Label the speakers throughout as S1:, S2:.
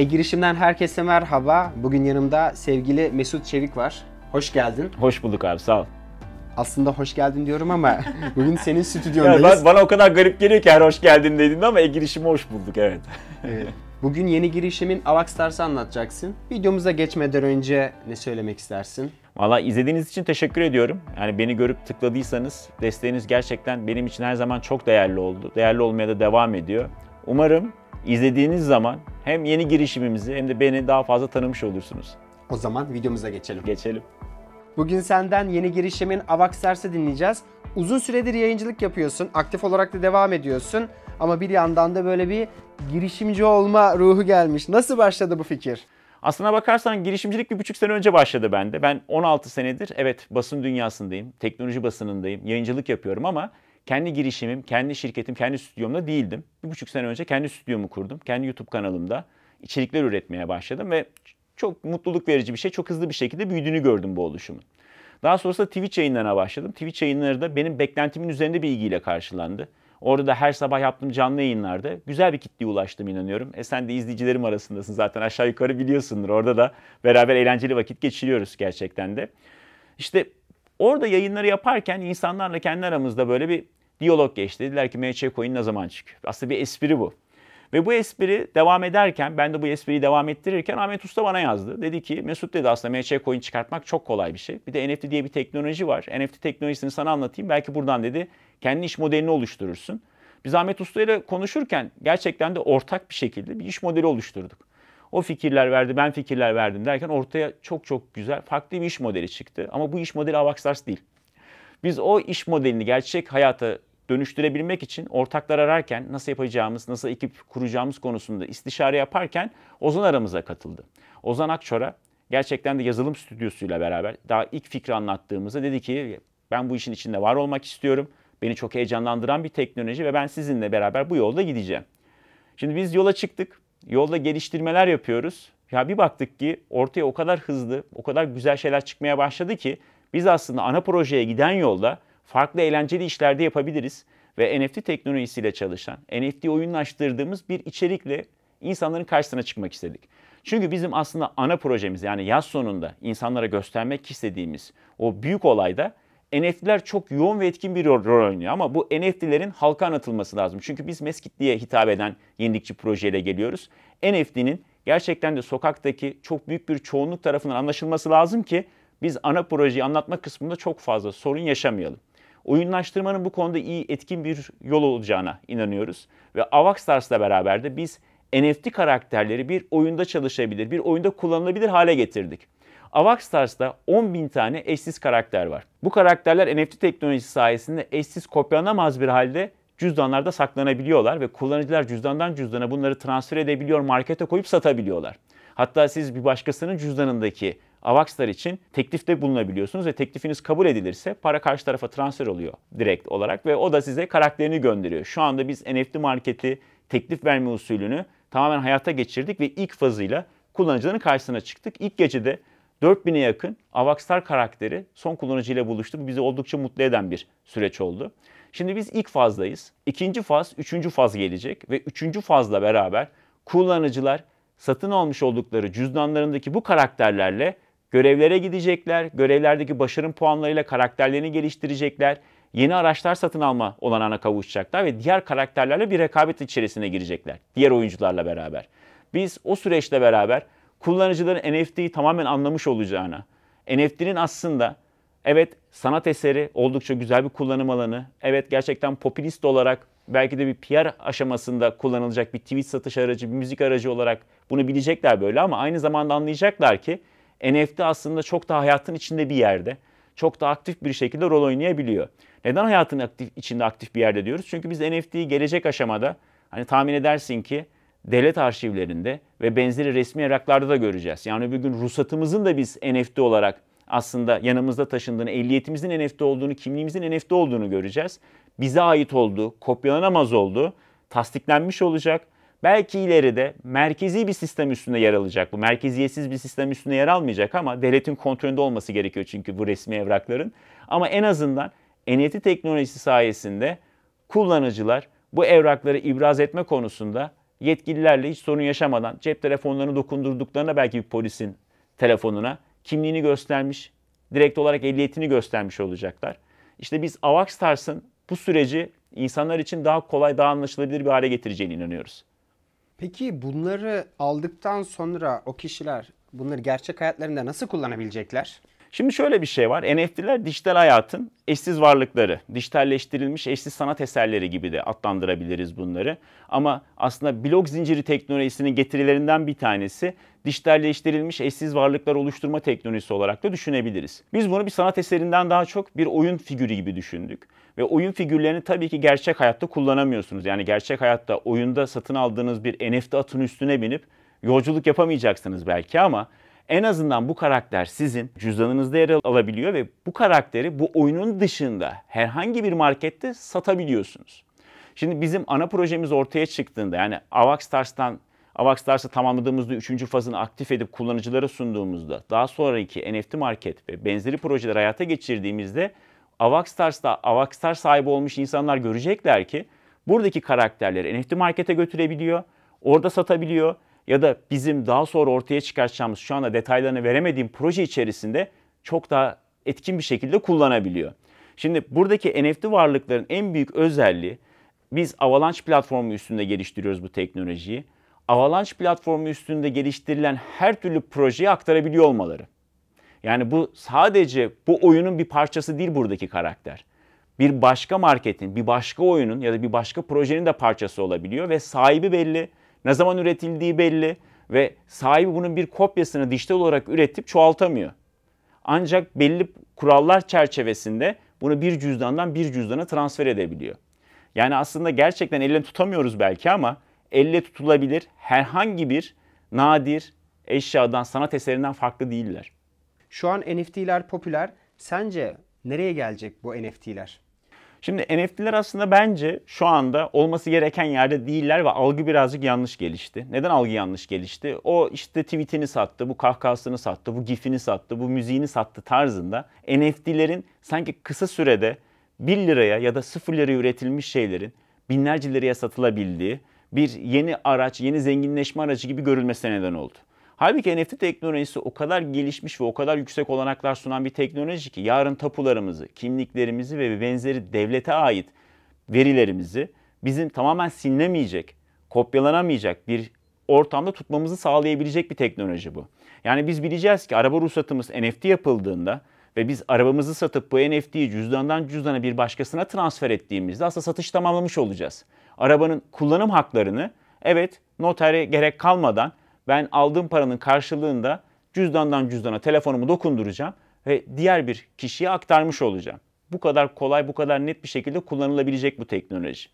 S1: E girişimden herkese merhaba. Bugün yanımda sevgili Mesut Çevik var. Hoş geldin. Hoş bulduk abi sağ ol. Aslında hoş geldin diyorum ama bugün senin stüdyondayız. Ya ben, bana o kadar garip geliyor ki her hoş geldin dediğinde ama e girişimi hoş bulduk evet. Bugün yeni girişimin Stars'ı anlatacaksın. Videomuza geçmeden önce ne söylemek istersin? Valla
S2: izlediğiniz için teşekkür ediyorum. Yani beni görüp tıkladıysanız desteğiniz gerçekten benim için her zaman çok değerli oldu. Değerli olmaya da devam ediyor. Umarım İzlediğiniz zaman hem yeni
S1: girişimimizi hem de beni daha fazla tanımış olursunuz. O zaman videomuza geçelim. Geçelim. Bugün senden yeni girişimin AVAX dersi dinleyeceğiz. Uzun süredir yayıncılık yapıyorsun, aktif olarak da devam ediyorsun. Ama bir yandan da böyle bir girişimci olma ruhu gelmiş. Nasıl başladı bu fikir?
S2: Aslına bakarsan girişimcilik bir buçuk sene önce başladı bende. Ben 16 senedir evet basın dünyasındayım, teknoloji basınındayım, yayıncılık yapıyorum ama kendi girişimim, kendi şirketim, kendi stüdyomda değildim. Bir buçuk sene önce kendi stüdyomu kurdum. Kendi YouTube kanalımda içerikler üretmeye başladım ve çok mutluluk verici bir şey. Çok hızlı bir şekilde büyüdüğünü gördüm bu oluşumun. Daha sonrasında Twitch yayınlarına başladım. Twitch yayınları da benim beklentimin üzerinde bir ilgiyle karşılandı. Orada da her sabah yaptığım canlı yayınlarda güzel bir kitleye ulaştım inanıyorum. E sen de izleyicilerim arasındasın zaten aşağı yukarı biliyorsundur. Orada da beraber eğlenceli vakit geçiriyoruz gerçekten de. İşte orada yayınları yaparken insanlarla kendi aramızda böyle bir diyalog geçti. Dediler ki MHC coin ne zaman çıkıyor? Aslında bir espri bu. Ve bu espri devam ederken, ben de bu espriyi devam ettirirken Ahmet Usta bana yazdı. Dedi ki Mesut dedi aslında MHC coin çıkartmak çok kolay bir şey. Bir de NFT diye bir teknoloji var. NFT teknolojisini sana anlatayım. Belki buradan dedi kendi iş modelini oluşturursun. Biz Ahmet Usta ile konuşurken gerçekten de ortak bir şekilde bir iş modeli oluşturduk. O fikirler verdi, ben fikirler verdim derken ortaya çok çok güzel farklı bir iş modeli çıktı. Ama bu iş modeli Avaxars değil. Biz o iş modelini gerçek hayata dönüştürebilmek için ortaklar ararken nasıl yapacağımız, nasıl ekip kuracağımız konusunda istişare yaparken Ozan aramıza katıldı. Ozan Akçor'a gerçekten de yazılım stüdyosuyla beraber daha ilk fikri anlattığımızda dedi ki ben bu işin içinde var olmak istiyorum. Beni çok heyecanlandıran bir teknoloji ve ben sizinle beraber bu yolda gideceğim. Şimdi biz yola çıktık. Yolda geliştirmeler yapıyoruz. Ya bir baktık ki ortaya o kadar hızlı, o kadar güzel şeyler çıkmaya başladı ki biz aslında ana projeye giden yolda farklı eğlenceli işlerde yapabiliriz. Ve NFT teknolojisiyle çalışan, NFT oyunlaştırdığımız bir içerikle insanların karşısına çıkmak istedik. Çünkü bizim aslında ana projemiz yani yaz sonunda insanlara göstermek istediğimiz o büyük olayda NFT'ler çok yoğun ve etkin bir rol oynuyor ama bu NFT'lerin halka anlatılması lazım. Çünkü biz mes hitap eden yenilikçi projeyle geliyoruz. NFT'nin gerçekten de sokaktaki çok büyük bir çoğunluk tarafından anlaşılması lazım ki biz ana projeyi anlatma kısmında çok fazla sorun yaşamayalım oyunlaştırmanın bu konuda iyi etkin bir yol olacağına inanıyoruz. Ve Avaxstars'la beraber de biz NFT karakterleri bir oyunda çalışabilir, bir oyunda kullanılabilir hale getirdik. Avaxstars'ta 10.000 tane eşsiz karakter var. Bu karakterler NFT teknolojisi sayesinde eşsiz kopyalanamaz bir halde cüzdanlarda saklanabiliyorlar ve kullanıcılar cüzdandan cüzdana bunları transfer edebiliyor, markete koyup satabiliyorlar. Hatta siz bir başkasının cüzdanındaki Avaxlar için teklifte bulunabiliyorsunuz ve teklifiniz kabul edilirse para karşı tarafa transfer oluyor direkt olarak ve o da size karakterini gönderiyor. Şu anda biz NFT marketi teklif verme usulünü tamamen hayata geçirdik ve ilk fazıyla kullanıcıların karşısına çıktık. İlk gecede 4000'e yakın Avaxlar karakteri son kullanıcıyla buluştu. Bu bizi oldukça mutlu eden bir süreç oldu. Şimdi biz ilk fazdayız. İkinci faz, üçüncü faz gelecek ve üçüncü fazla beraber kullanıcılar satın almış oldukları cüzdanlarındaki bu karakterlerle Görevlere gidecekler, görevlerdeki başarım puanlarıyla karakterlerini geliştirecekler, yeni araçlar satın alma olanağına kavuşacaklar ve diğer karakterlerle bir rekabet içerisine girecekler. Diğer oyuncularla beraber. Biz o süreçle beraber kullanıcıların NFT'yi tamamen anlamış olacağına, NFT'nin aslında evet sanat eseri oldukça güzel bir kullanım alanı, evet gerçekten popülist olarak belki de bir PR aşamasında kullanılacak bir tweet satış aracı, bir müzik aracı olarak bunu bilecekler böyle ama aynı zamanda anlayacaklar ki NFT aslında çok daha hayatın içinde bir yerde. Çok daha aktif bir şekilde rol oynayabiliyor. Neden hayatın aktif, içinde aktif bir yerde diyoruz? Çünkü biz NFT'yi gelecek aşamada hani tahmin edersin ki devlet arşivlerinde ve benzeri resmi evraklarda da göreceğiz. Yani bir gün ruhsatımızın da biz NFT olarak aslında yanımızda taşındığını, ehliyetimizin NFT olduğunu, kimliğimizin NFT olduğunu göreceğiz. Bize ait olduğu, kopyalanamaz olduğu tasdiklenmiş olacak Belki ileride merkezi bir sistem üstünde yer alacak bu. Merkeziyetsiz bir sistem üstünde yer almayacak ama devletin kontrolünde olması gerekiyor çünkü bu resmi evrakların. Ama en azından eneti teknolojisi sayesinde kullanıcılar bu evrakları ibraz etme konusunda yetkililerle hiç sorun yaşamadan cep telefonlarını dokundurduklarına belki bir polisin telefonuna kimliğini göstermiş, direkt olarak ehliyetini göstermiş olacaklar. İşte biz Stars'ın bu süreci insanlar için daha kolay, daha anlaşılabilir bir hale getireceğine inanıyoruz.
S1: Peki bunları aldıktan sonra o kişiler bunları gerçek hayatlarında nasıl kullanabilecekler? Şimdi şöyle bir şey
S2: var. NFT'ler dijital hayatın eşsiz varlıkları, dijitalleştirilmiş eşsiz sanat eserleri gibi de adlandırabiliriz bunları. Ama aslında blok zinciri teknolojisinin getirilerinden bir tanesi dijitalleştirilmiş eşsiz varlıklar oluşturma teknolojisi olarak da düşünebiliriz. Biz bunu bir sanat eserinden daha çok bir oyun figürü gibi düşündük. Ve oyun figürlerini tabii ki gerçek hayatta kullanamıyorsunuz. Yani gerçek hayatta oyunda satın aldığınız bir NFT atın üstüne binip yolculuk yapamayacaksınız belki ama en azından bu karakter sizin cüzdanınızda yer alabiliyor ve bu karakteri bu oyunun dışında herhangi bir markette satabiliyorsunuz. Şimdi bizim ana projemiz ortaya çıktığında yani Avax Stars'tan Avax Stars'ı tamamladığımızda 3. fazını aktif edip kullanıcılara sunduğumuzda daha sonraki NFT market ve benzeri projeler hayata geçirdiğimizde Avastars'ta Avakstar sahibi olmuş insanlar görecekler ki buradaki karakterleri NFT markete götürebiliyor, orada satabiliyor ya da bizim daha sonra ortaya çıkartacağımız şu anda detaylarını veremediğim proje içerisinde çok daha etkin bir şekilde kullanabiliyor. Şimdi buradaki NFT varlıkların en büyük özelliği biz Avalanche platformu üstünde geliştiriyoruz bu teknolojiyi. Avalanche platformu üstünde geliştirilen her türlü projeyi aktarabiliyor olmaları. Yani bu sadece bu oyunun bir parçası değil buradaki karakter. Bir başka marketin, bir başka oyunun ya da bir başka projenin de parçası olabiliyor ve sahibi belli, ne zaman üretildiği belli ve sahibi bunun bir kopyasını dijital olarak üretip çoğaltamıyor. Ancak belli kurallar çerçevesinde bunu bir cüzdandan bir cüzdana transfer edebiliyor. Yani aslında gerçekten elle tutamıyoruz belki ama elle tutulabilir herhangi bir nadir eşyadan, sanat eserinden farklı değiller.
S1: Şu an NFT'ler popüler. Sence nereye gelecek bu NFT'ler? Şimdi NFT'ler aslında bence şu
S2: anda olması gereken yerde değiller ve algı birazcık yanlış gelişti. Neden algı yanlış gelişti? O işte tweetini sattı, bu kahkahasını sattı, bu gifini sattı, bu müziğini sattı tarzında NFT'lerin sanki kısa sürede 1 liraya ya da 0 liraya üretilmiş şeylerin binlerce liraya satılabildiği bir yeni araç, yeni zenginleşme aracı gibi görülmesine neden oldu. Halbuki NFT teknolojisi o kadar gelişmiş ve o kadar yüksek olanaklar sunan bir teknoloji ki yarın tapularımızı, kimliklerimizi ve benzeri devlete ait verilerimizi bizim tamamen silinemeyecek, kopyalanamayacak bir ortamda tutmamızı sağlayabilecek bir teknoloji bu. Yani biz bileceğiz ki araba ruhsatımız NFT yapıldığında ve biz arabamızı satıp bu NFT'yi cüzdandan cüzdana bir başkasına transfer ettiğimizde aslında satış tamamlamış olacağız. Arabanın kullanım haklarını evet notere gerek kalmadan ben aldığım paranın karşılığında cüzdandan cüzdana telefonumu dokunduracağım ve diğer bir kişiye aktarmış olacağım. Bu kadar kolay, bu kadar net bir şekilde kullanılabilecek bu teknoloji.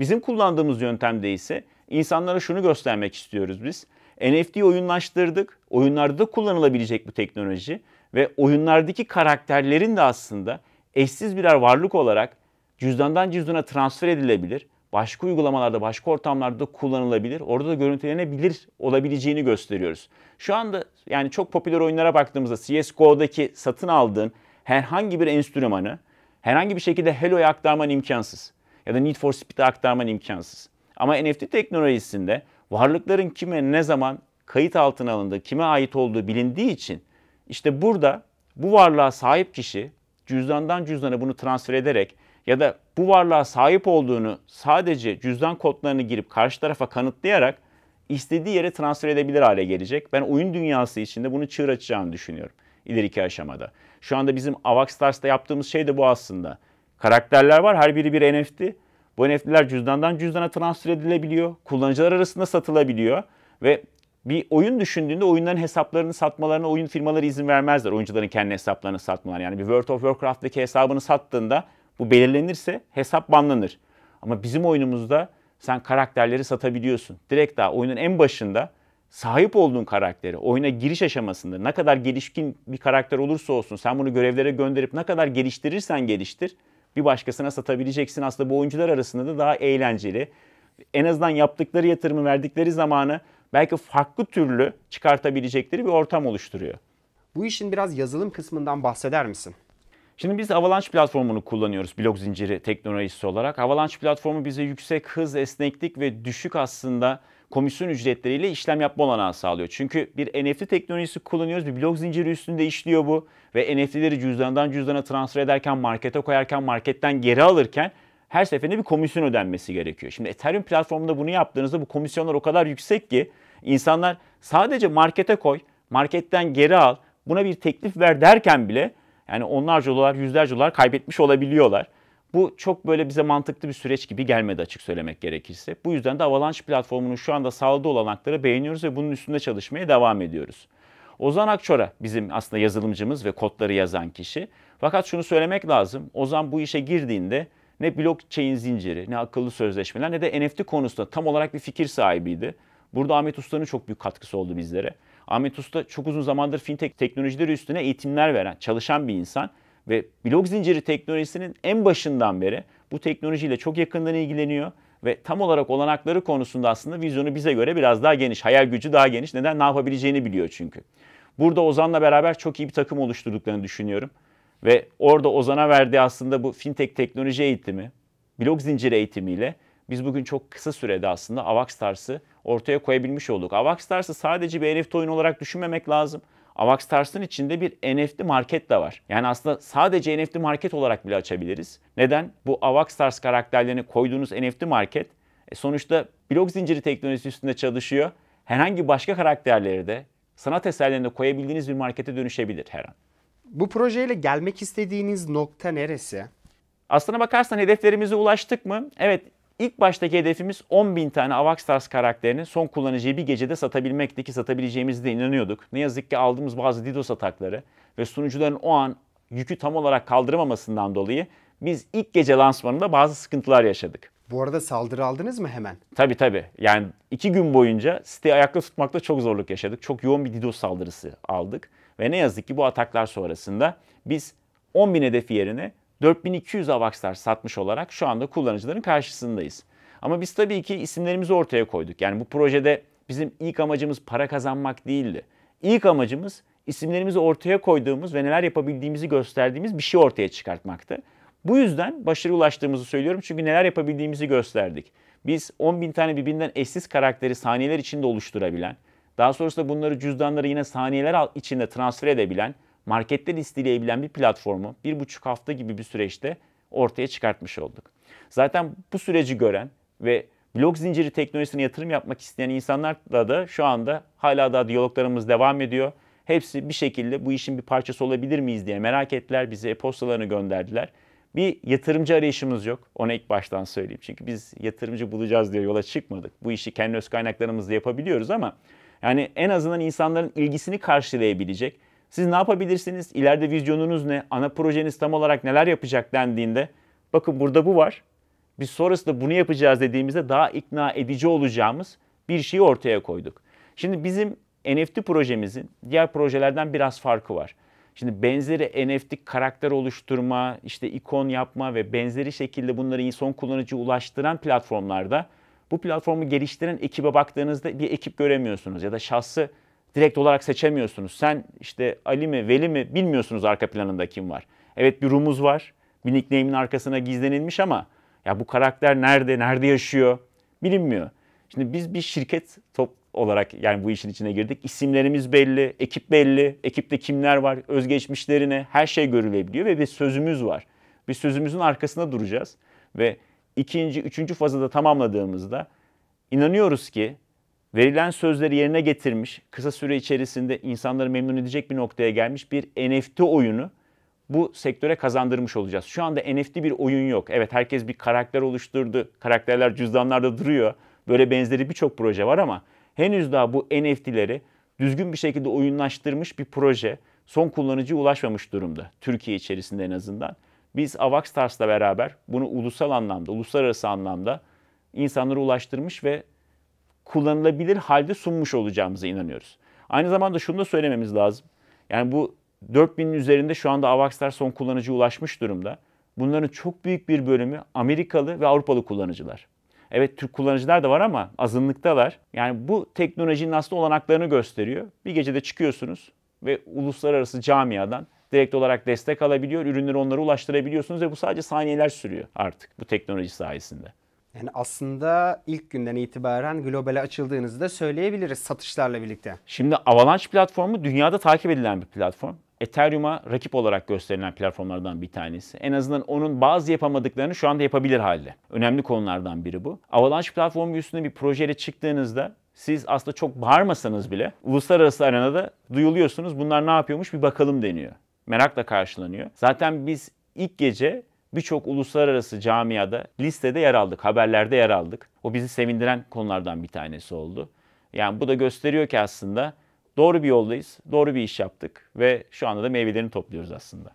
S2: Bizim kullandığımız yöntemde ise insanlara şunu göstermek istiyoruz biz. NFT'yi oyunlaştırdık. Oyunlarda da kullanılabilecek bu teknoloji ve oyunlardaki karakterlerin de aslında eşsiz birer varlık olarak cüzdandan cüzdana transfer edilebilir başka uygulamalarda, başka ortamlarda da kullanılabilir. Orada da görüntülenebilir olabileceğini gösteriyoruz. Şu anda yani çok popüler oyunlara baktığımızda CSGO'daki satın aldığın herhangi bir enstrümanı herhangi bir şekilde Hello'ya aktarman imkansız. Ya da Need for Speed'e aktarman imkansız. Ama NFT teknolojisinde varlıkların kime ne zaman kayıt altına alındığı, kime ait olduğu bilindiği için işte burada bu varlığa sahip kişi cüzdandan cüzdana bunu transfer ederek ya da bu varlığa sahip olduğunu sadece cüzdan kodlarını girip karşı tarafa kanıtlayarak istediği yere transfer edebilir hale gelecek. Ben oyun dünyası içinde bunu çığır açacağını düşünüyorum ileriki aşamada. Şu anda bizim Avax Stars'ta yaptığımız şey de bu aslında. Karakterler var, her biri bir NFT. Bu NFT'ler cüzdandan cüzdana transfer edilebiliyor, kullanıcılar arasında satılabiliyor ve bir oyun düşündüğünde oyunların hesaplarını satmalarına oyun firmaları izin vermezler. Oyuncuların kendi hesaplarını satmalar. Yani bir World of Warcraft'taki hesabını sattığında bu belirlenirse hesap banlanır. Ama bizim oyunumuzda sen karakterleri satabiliyorsun. Direkt daha oyunun en başında sahip olduğun karakteri oyuna giriş aşamasında ne kadar gelişkin bir karakter olursa olsun sen bunu görevlere gönderip ne kadar geliştirirsen geliştir bir başkasına satabileceksin. Aslında bu oyuncular arasında da daha eğlenceli. En azından yaptıkları yatırımı verdikleri zamanı belki farklı türlü çıkartabilecekleri bir ortam oluşturuyor. Bu işin biraz yazılım kısmından bahseder misin? Şimdi biz Avalanche platformunu kullanıyoruz blok zinciri teknolojisi olarak. Avalanche platformu bize yüksek hız, esneklik ve düşük aslında komisyon ücretleriyle işlem yapma olanağı sağlıyor. Çünkü bir NFT teknolojisi kullanıyoruz. Bir blok zinciri üstünde işliyor bu. Ve NFT'leri cüzdandan cüzdana transfer ederken, markete koyarken, marketten geri alırken her seferinde bir komisyon ödenmesi gerekiyor. Şimdi Ethereum platformunda bunu yaptığınızda bu komisyonlar o kadar yüksek ki insanlar sadece markete koy, marketten geri al, buna bir teklif ver derken bile yani onlarca dolar, yüzlerce dolar kaybetmiş olabiliyorlar. Bu çok böyle bize mantıklı bir süreç gibi gelmedi açık söylemek gerekirse. Bu yüzden de Avalanche platformunun şu anda sağladığı olanakları beğeniyoruz ve bunun üstünde çalışmaya devam ediyoruz. Ozan Akçora bizim aslında yazılımcımız ve kodları yazan kişi. Fakat şunu söylemek lazım. Ozan bu işe girdiğinde ne blockchain zinciri, ne akıllı sözleşmeler ne de NFT konusunda tam olarak bir fikir sahibiydi. Burada Ahmet Usta'nın çok büyük katkısı oldu bizlere. Ahmet Usta çok uzun zamandır fintech teknolojileri üstüne eğitimler veren, çalışan bir insan ve blok zinciri teknolojisinin en başından beri bu teknolojiyle çok yakından ilgileniyor ve tam olarak olanakları konusunda aslında vizyonu bize göre biraz daha geniş, hayal gücü daha geniş. Neden? Ne yapabileceğini biliyor çünkü. Burada Ozan'la beraber çok iyi bir takım oluşturduklarını düşünüyorum. Ve orada Ozan'a verdiği aslında bu fintech teknoloji eğitimi, blok zinciri eğitimiyle biz bugün çok kısa sürede aslında Avax Starsı ortaya koyabilmiş olduk. Avax Starsı sadece bir NFT oyun olarak düşünmemek lazım. Avax Starsın içinde bir NFT market de var. Yani aslında sadece NFT market olarak bile açabiliriz. Neden? Bu Avax Stars karakterlerini koyduğunuz NFT market e, sonuçta blok zinciri teknolojisi üstünde çalışıyor. Herhangi başka karakterleri de sanat eserlerinde koyabildiğiniz bir markete dönüşebilir her an. Bu projeyle gelmek
S1: istediğiniz nokta neresi?
S2: Aslına bakarsan hedeflerimize ulaştık mı? Evet İlk baştaki hedefimiz 10.000 tane Avaxstars karakterini son kullanıcıya bir gecede satabilmekti ki satabileceğimizi de inanıyorduk. Ne yazık ki aldığımız bazı DDoS atakları ve sunucuların o an yükü tam olarak kaldıramamasından dolayı biz ilk gece lansmanında bazı sıkıntılar yaşadık.
S1: Bu arada saldırı aldınız mı hemen?
S2: Tabi tabi. Yani iki gün boyunca siteyi ayakta tutmakta çok zorluk yaşadık. Çok yoğun bir DDoS saldırısı aldık. Ve ne yazık ki bu ataklar sonrasında biz 10.000 hedefi yerine 4200 Avax'lar satmış olarak şu anda kullanıcıların karşısındayız. Ama biz tabii ki isimlerimizi ortaya koyduk. Yani bu projede bizim ilk amacımız para kazanmak değildi. İlk amacımız isimlerimizi ortaya koyduğumuz ve neler yapabildiğimizi gösterdiğimiz bir şey ortaya çıkartmaktı. Bu yüzden başarı ulaştığımızı söylüyorum çünkü neler yapabildiğimizi gösterdik. Biz 10 bin tane birbirinden eşsiz karakteri saniyeler içinde oluşturabilen, daha sonrasında bunları cüzdanları yine saniyeler içinde transfer edebilen marketler listeleyebilen bir platformu bir buçuk hafta gibi bir süreçte ortaya çıkartmış olduk. Zaten bu süreci gören ve blok zinciri teknolojisine yatırım yapmak isteyen insanlarla da şu anda hala daha diyaloglarımız devam ediyor. Hepsi bir şekilde bu işin bir parçası olabilir miyiz diye merak ettiler. Bize e-postalarını gönderdiler. Bir yatırımcı arayışımız yok. Onu ilk baştan söyleyeyim. Çünkü biz yatırımcı bulacağız diye yola çıkmadık. Bu işi kendi öz kaynaklarımızla yapabiliyoruz ama yani en azından insanların ilgisini karşılayabilecek siz ne yapabilirsiniz? İleride vizyonunuz ne? Ana projeniz tam olarak neler yapacak dendiğinde bakın burada bu var. Biz sonrasında bunu yapacağız dediğimizde daha ikna edici olacağımız bir şeyi ortaya koyduk. Şimdi bizim NFT projemizin diğer projelerden biraz farkı var. Şimdi benzeri NFT karakter oluşturma, işte ikon yapma ve benzeri şekilde bunları son kullanıcıya ulaştıran platformlarda bu platformu geliştiren ekibe baktığınızda bir ekip göremiyorsunuz ya da şahsı direkt olarak seçemiyorsunuz. Sen işte Ali mi, Veli mi bilmiyorsunuz arka planında kim var. Evet bir Rumuz var. Bir nickname'in arkasına gizlenilmiş ama ya bu karakter nerede, nerede yaşıyor bilinmiyor. Şimdi biz bir şirket top olarak yani bu işin içine girdik. İsimlerimiz belli, ekip belli, ekipte kimler var, özgeçmişlerine her şey görülebiliyor ve bir sözümüz var. Bir sözümüzün arkasında duracağız ve ikinci, üçüncü fazı da tamamladığımızda inanıyoruz ki verilen sözleri yerine getirmiş, kısa süre içerisinde insanları memnun edecek bir noktaya gelmiş bir NFT oyunu bu sektöre kazandırmış olacağız. Şu anda NFT bir oyun yok. Evet herkes bir karakter oluşturdu. Karakterler cüzdanlarda duruyor. Böyle benzeri birçok proje var ama henüz daha bu NFT'leri düzgün bir şekilde oyunlaştırmış bir proje son kullanıcıya ulaşmamış durumda. Türkiye içerisinde en azından. Biz Avax Stars'la beraber bunu ulusal anlamda, uluslararası anlamda insanlara ulaştırmış ve kullanılabilir halde sunmuş olacağımıza inanıyoruz. Aynı zamanda şunu da söylememiz lazım. Yani bu 4000'in üzerinde şu anda Avax'lar son kullanıcı ulaşmış durumda. Bunların çok büyük bir bölümü Amerikalı ve Avrupalı kullanıcılar. Evet Türk kullanıcılar da var ama azınlıktalar. Yani bu teknolojinin aslında olanaklarını gösteriyor. Bir gecede çıkıyorsunuz ve uluslararası camiadan direkt olarak destek alabiliyor, ürünleri onlara ulaştırabiliyorsunuz ve bu sadece saniyeler sürüyor artık bu teknoloji sayesinde.
S1: Yani aslında ilk günden itibaren globale açıldığınızı da söyleyebiliriz satışlarla birlikte. Şimdi
S2: Avalanche platformu dünyada takip edilen bir platform. Ethereum'a rakip olarak gösterilen platformlardan bir tanesi. En azından onun bazı yapamadıklarını şu anda yapabilir halde. Önemli konulardan biri bu. Avalanche platformu üstünde bir projeyle çıktığınızda siz aslında çok bağırmasanız bile uluslararası arenada duyuluyorsunuz. Bunlar ne yapıyormuş bir bakalım deniyor. Merakla karşılanıyor. Zaten biz ilk gece birçok uluslararası camiada listede yer aldık, haberlerde yer aldık. O bizi sevindiren konulardan bir tanesi oldu. Yani bu da gösteriyor ki aslında doğru bir yoldayız, doğru bir iş yaptık ve şu anda da meyvelerini topluyoruz aslında.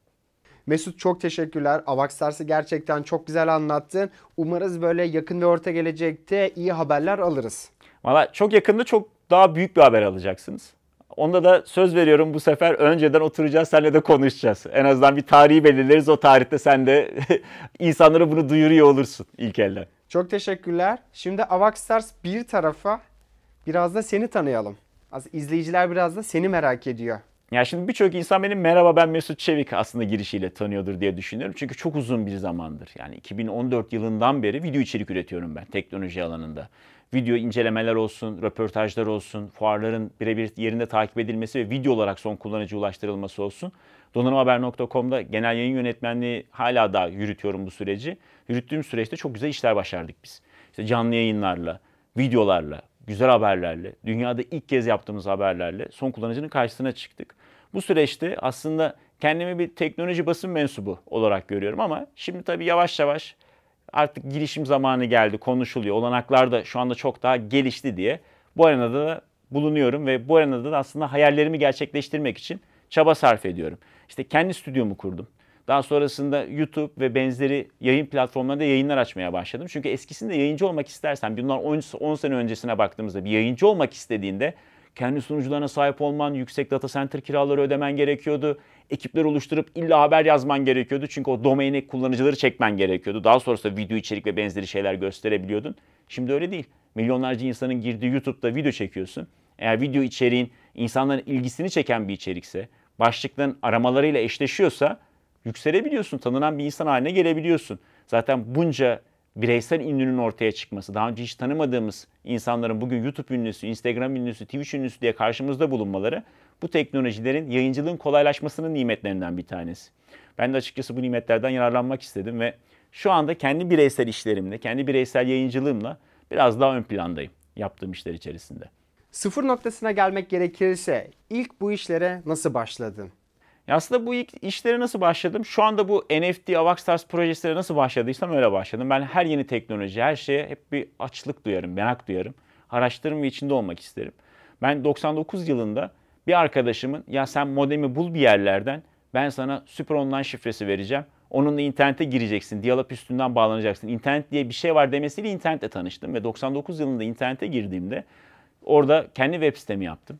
S1: Mesut çok teşekkürler. Avax dersi gerçekten çok güzel anlattın. Umarız böyle yakın ve orta gelecekte iyi haberler alırız.
S2: Valla çok yakında çok daha büyük bir haber alacaksınız. Onda da söz veriyorum bu sefer önceden oturacağız seninle de konuşacağız. En azından bir tarihi
S1: belirleriz o tarihte sen de insanlara bunu duyuruyor olursun ilk elden. Çok teşekkürler. Şimdi Avaxstars bir tarafa biraz da seni tanıyalım. Az izleyiciler biraz da seni merak ediyor.
S2: Ya şimdi birçok insan benim merhaba ben Mesut Çevik aslında girişiyle tanıyordur diye düşünüyorum. Çünkü çok uzun bir zamandır yani 2014 yılından beri video içerik üretiyorum ben teknoloji alanında video incelemeler olsun, röportajlar olsun, fuarların birebir yerinde takip edilmesi ve video olarak son kullanıcı ulaştırılması olsun. Donanımhaber.com'da genel yayın yönetmenliği hala daha yürütüyorum bu süreci. Yürüttüğüm süreçte çok güzel işler başardık biz. İşte canlı yayınlarla, videolarla, güzel haberlerle, dünyada ilk kez yaptığımız haberlerle son kullanıcının karşısına çıktık. Bu süreçte aslında kendimi bir teknoloji basın mensubu olarak görüyorum ama şimdi tabii yavaş yavaş artık girişim zamanı geldi, konuşuluyor. Olanaklar da şu anda çok daha gelişti diye bu arenada da bulunuyorum ve bu arenada da aslında hayallerimi gerçekleştirmek için çaba sarf ediyorum. İşte kendi stüdyomu kurdum. Daha sonrasında YouTube ve benzeri yayın platformlarında yayınlar açmaya başladım. Çünkü eskisinde yayıncı olmak istersen, bunlar 10 sene öncesine baktığımızda bir yayıncı olmak istediğinde kendi sunucularına sahip olman, yüksek data center kiraları ödemen gerekiyordu. Ekipler oluşturup illa haber yazman gerekiyordu. Çünkü o domaini kullanıcıları çekmen gerekiyordu. Daha sonrasında video içerik ve benzeri şeyler gösterebiliyordun. Şimdi öyle değil. Milyonlarca insanın girdiği YouTube'da video çekiyorsun. Eğer video içeriğin insanların ilgisini çeken bir içerikse, başlıkların aramalarıyla eşleşiyorsa yükselebiliyorsun. Tanınan bir insan haline gelebiliyorsun. Zaten bunca bireysel ünlünün ortaya çıkması, daha önce hiç tanımadığımız insanların bugün YouTube ünlüsü, Instagram ünlüsü, Twitch ünlüsü diye karşımızda bulunmaları bu teknolojilerin yayıncılığın kolaylaşmasının nimetlerinden bir tanesi. Ben de açıkçası bu nimetlerden yararlanmak istedim ve şu anda kendi bireysel işlerimle, kendi bireysel yayıncılığımla biraz daha ön plandayım yaptığım işler içerisinde.
S1: Sıfır noktasına gelmek gerekirse ilk bu işlere nasıl başladın? Ya aslında bu ilk işlere nasıl başladım? Şu
S2: anda bu NFT, Avaxstars projesine nasıl başladıysam öyle başladım. Ben her yeni teknoloji, her şeye hep bir açlık duyarım, merak duyarım. Araştırırım içinde olmak isterim. Ben 99 yılında bir arkadaşımın ya sen modemi bul bir yerlerden ben sana süper online şifresi vereceğim. Onunla internete gireceksin. Dialog üstünden bağlanacaksın. İnternet diye bir şey var demesiyle internetle tanıştım. Ve 99 yılında internete girdiğimde orada kendi web sitemi yaptım.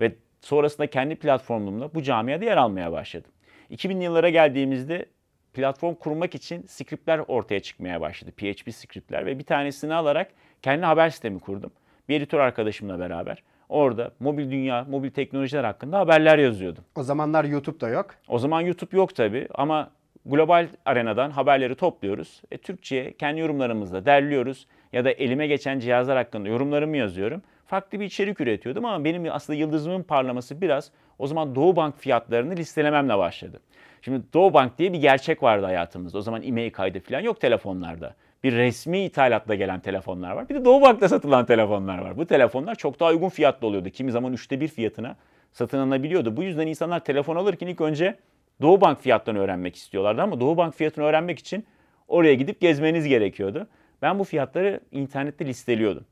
S2: Ve Sonrasında kendi platformumla bu camiada yer almaya başladım. 2000'li yıllara geldiğimizde platform kurmak için skriptler ortaya çıkmaya başladı. PHP skriptler ve bir tanesini alarak kendi haber sistemi kurdum. Bir editör arkadaşımla beraber. Orada mobil dünya, mobil teknolojiler hakkında haberler yazıyordum. O zamanlar YouTube da yok. O zaman YouTube yok tabii ama global arenadan haberleri topluyoruz. E, Türkçe'ye kendi yorumlarımızla derliyoruz ya da elime geçen cihazlar hakkında yorumlarımı yazıyorum farklı bir içerik üretiyordum ama benim aslında yıldızımın parlaması biraz o zaman Doğu Bank fiyatlarını listelememle başladı. Şimdi Doğu Bank diye bir gerçek vardı hayatımızda. O zaman e-mail kaydı falan yok telefonlarda. Bir resmi ithalatla gelen telefonlar var. Bir de Doğu Bank'ta satılan telefonlar var. Bu telefonlar çok daha uygun fiyatlı oluyordu. Kimi zaman üçte bir fiyatına satın alınabiliyordu. Bu yüzden insanlar telefon alırken ilk önce Doğu Bank fiyatlarını öğrenmek istiyorlardı ama Doğu Bank fiyatını öğrenmek için oraya gidip gezmeniz gerekiyordu. Ben bu fiyatları internette listeliyordum.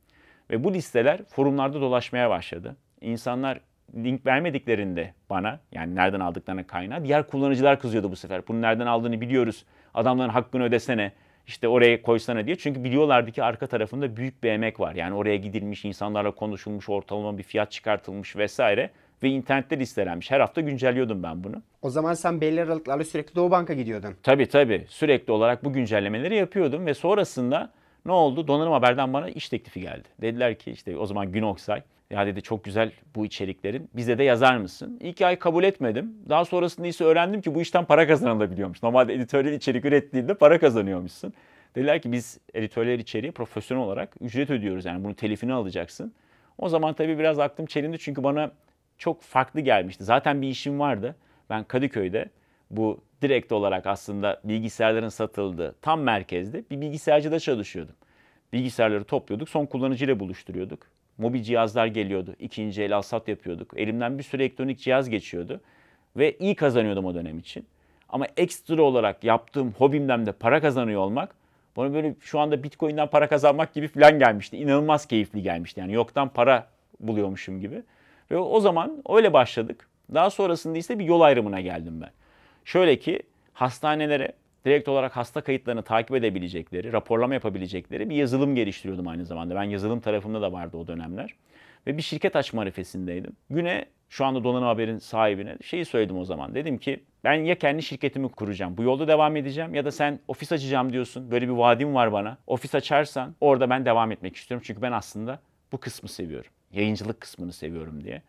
S2: Ve bu listeler forumlarda dolaşmaya başladı. İnsanlar link vermediklerinde bana yani nereden aldıklarına kaynağı diğer kullanıcılar kızıyordu bu sefer. Bunu nereden aldığını biliyoruz. Adamların hakkını ödesene işte oraya koysana diye. Çünkü biliyorlardı ki arka tarafında büyük bir emek var. Yani oraya gidilmiş, insanlarla konuşulmuş, ortalama bir fiyat çıkartılmış vesaire ve internette listelenmiş. Her hafta güncelliyordum ben bunu.
S1: O zaman sen belli aralıklarla sürekli Doğu Bank'a gidiyordun.
S2: Tabii tabii. Sürekli olarak bu güncellemeleri yapıyordum ve sonrasında ne oldu? Donanım Haber'den bana iş teklifi geldi. Dediler ki işte o zaman Günoksay ya dedi çok güzel bu içeriklerin. Bize de yazar mısın? İlk ay kabul etmedim. Daha sonrasında ise öğrendim ki bu işten para kazanılabiliyormuş. Normalde editörler içerik ürettiğinde para kazanıyormuşsun. Dediler ki biz editörler içeriğe profesyonel olarak ücret ödüyoruz. Yani bunun telifini alacaksın. O zaman tabii biraz aklım çelindi çünkü bana çok farklı gelmişti. Zaten bir işim vardı. Ben Kadıköy'de bu direkt olarak aslında bilgisayarların satıldığı tam merkezde bir bilgisayarcıda çalışıyordum. Bilgisayarları topluyorduk, son kullanıcıyla buluşturuyorduk. Mobil cihazlar geliyordu, ikinci el alsat yapıyorduk. Elimden bir sürü elektronik cihaz geçiyordu ve iyi kazanıyordum o dönem için. Ama ekstra olarak yaptığım hobimden de para kazanıyor olmak bana böyle şu anda Bitcoin'den para kazanmak gibi falan gelmişti. İnanılmaz keyifli gelmişti. Yani yoktan para buluyormuşum gibi. Ve o zaman öyle başladık. Daha sonrasında ise bir yol ayrımına geldim ben. Şöyle ki hastanelere direkt olarak hasta kayıtlarını takip edebilecekleri, raporlama yapabilecekleri bir yazılım geliştiriyordum aynı zamanda. Ben yazılım tarafımda da vardı o dönemler. Ve bir şirket açma arifesindeydim. Güne şu anda Donanım Haber'in sahibine şeyi söyledim o zaman. Dedim ki ben ya kendi şirketimi kuracağım, bu yolda devam edeceğim ya da sen ofis açacağım diyorsun. Böyle bir vaadim var bana. Ofis açarsan orada ben devam etmek istiyorum. Çünkü ben aslında bu kısmı seviyorum. Yayıncılık kısmını seviyorum diye.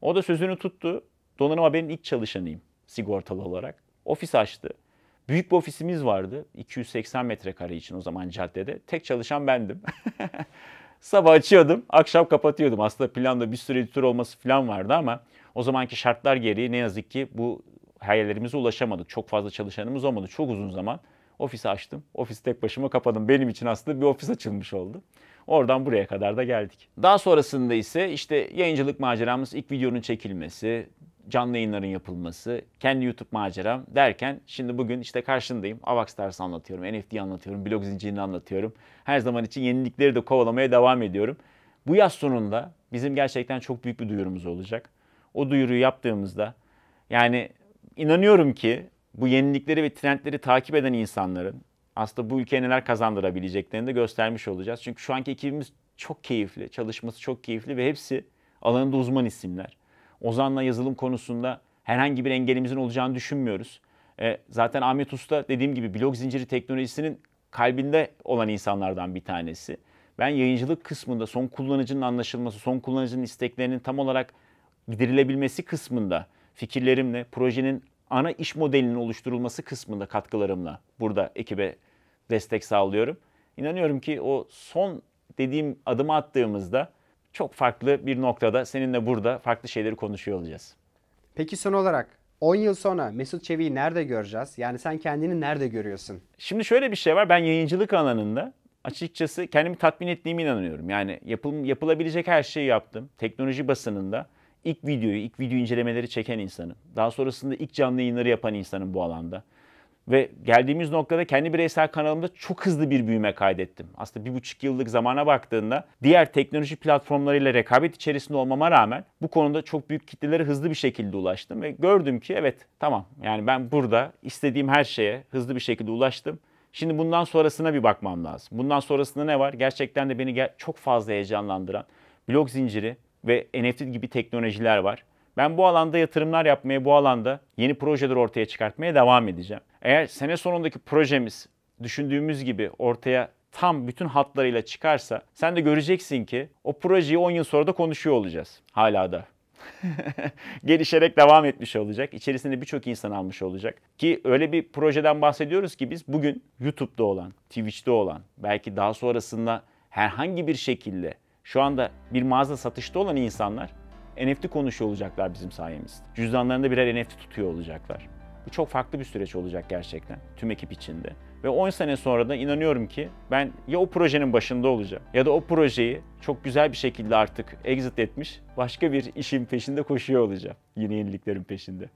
S2: O da sözünü tuttu. Donanım Haber'in ilk çalışanıyım sigortalı olarak. Ofis açtı. Büyük bir ofisimiz vardı. 280 metrekare için o zaman caddede. Tek çalışan bendim. Sabah açıyordum, akşam kapatıyordum. Aslında planda bir sürü editör olması falan vardı ama o zamanki şartlar gereği ne yazık ki bu hayallerimize ulaşamadık. Çok fazla çalışanımız olmadı. Çok uzun zaman ofisi açtım. Ofisi tek başıma kapadım. Benim için aslında bir ofis açılmış oldu. Oradan buraya kadar da geldik. Daha sonrasında ise işte yayıncılık maceramız ilk videonun çekilmesi, canlı yayınların yapılması, kendi YouTube maceram derken şimdi bugün işte karşındayım. Avaxtars'ı anlatıyorum, NFT anlatıyorum, blog zincirini anlatıyorum. Her zaman için yenilikleri de kovalamaya devam ediyorum. Bu yaz sonunda bizim gerçekten çok büyük bir duyurumuz olacak. O duyuruyu yaptığımızda yani inanıyorum ki bu yenilikleri ve trendleri takip eden insanların aslında bu ülkeye neler kazandırabileceklerini de göstermiş olacağız. Çünkü şu anki ekibimiz çok keyifli, çalışması çok keyifli ve hepsi alanında uzman isimler. Ozan'la yazılım konusunda herhangi bir engelimizin olacağını düşünmüyoruz. E, zaten Ahmet Usta dediğim gibi blok zinciri teknolojisinin kalbinde olan insanlardan bir tanesi. Ben yayıncılık kısmında son kullanıcının anlaşılması, son kullanıcının isteklerinin tam olarak giderilebilmesi kısmında fikirlerimle, projenin ana iş modelinin oluşturulması kısmında katkılarımla burada ekibe destek sağlıyorum. İnanıyorum ki o son dediğim adımı attığımızda çok farklı bir noktada seninle burada farklı şeyleri
S1: konuşuyor olacağız. Peki son olarak 10 yıl sonra Mesut Çevik'i nerede göreceğiz? Yani sen kendini nerede görüyorsun? Şimdi şöyle bir şey var. Ben yayıncılık alanında açıkçası kendimi tatmin
S2: ettiğimi inanıyorum. Yani yapıl, yapılabilecek her şeyi yaptım. Teknoloji basınında ilk videoyu, ilk video incelemeleri çeken insanım. Daha sonrasında ilk canlı yayınları yapan insanım bu alanda. Ve geldiğimiz noktada kendi bireysel kanalımda çok hızlı bir büyüme kaydettim. Aslında bir buçuk yıllık zamana baktığında diğer teknoloji platformlarıyla rekabet içerisinde olmama rağmen bu konuda çok büyük kitlelere hızlı bir şekilde ulaştım. Ve gördüm ki evet tamam yani ben burada istediğim her şeye hızlı bir şekilde ulaştım. Şimdi bundan sonrasına bir bakmam lazım. Bundan sonrasında ne var? Gerçekten de beni çok fazla heyecanlandıran blok zinciri ve NFT gibi teknolojiler var. Ben bu alanda yatırımlar yapmaya, bu alanda yeni projeler ortaya çıkartmaya devam edeceğim. Eğer sene sonundaki projemiz düşündüğümüz gibi ortaya tam bütün hatlarıyla çıkarsa sen de göreceksin ki o projeyi 10 yıl sonra da konuşuyor olacağız. Hala da. gelişerek devam etmiş olacak. İçerisinde birçok insan almış olacak. Ki öyle bir projeden bahsediyoruz ki biz bugün YouTube'da olan, Twitch'te olan, belki daha sonrasında herhangi bir şekilde şu anda bir mağaza satışta olan insanlar NFT konuşuyor olacaklar bizim sayemizde. Cüzdanlarında birer NFT tutuyor olacaklar. Bu çok farklı bir süreç olacak gerçekten tüm ekip içinde. Ve 10 sene sonra da inanıyorum ki ben ya o projenin başında olacağım ya da o projeyi çok güzel bir şekilde artık exit etmiş başka bir işin peşinde koşuyor olacağım. Yeni yeniliklerin peşinde.